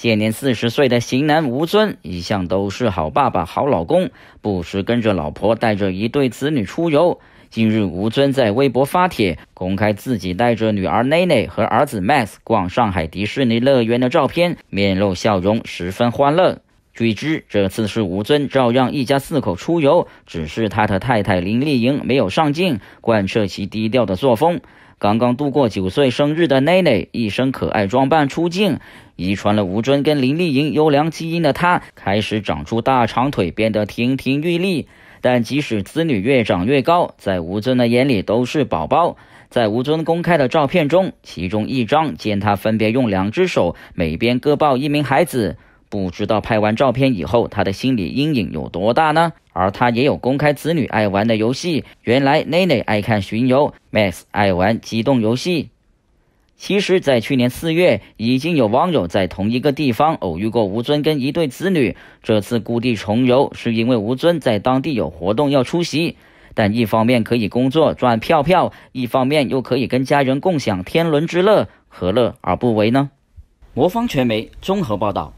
现年四十岁的型男吴尊一向都是好爸爸、好老公，不时跟着老婆带着一对子女出游。近日，吴尊在微博发帖公开自己带着女儿奈奈和儿子 Max 逛上海迪士尼乐园的照片，面露笑容，十分欢乐。据知，这次是吴尊照样一家四口出游，只是他的太太林丽莹没有上镜，贯彻其低调的作风。刚刚度过九岁生日的内内，一身可爱装扮出镜。遗传了吴尊跟林丽莹优良基因的她，开始长出大长腿，变得亭亭玉立。但即使子女越长越高，在吴尊的眼里都是宝宝。在吴尊公开的照片中，其中一张见他分别用两只手，每边各抱一名孩子。不知道拍完照片以后，他的心理阴影有多大呢？而他也有公开子女爱玩的游戏。原来内内爱看巡游，Max 爱玩机动游戏。其实，在去年四月，已经有网友在同一个地方偶遇过吴尊跟一对子女。这次故地重游，是因为吴尊在当地有活动要出席，但一方面可以工作赚票票，一方面又可以跟家人共享天伦之乐，何乐而不为呢？魔方传媒综合报道。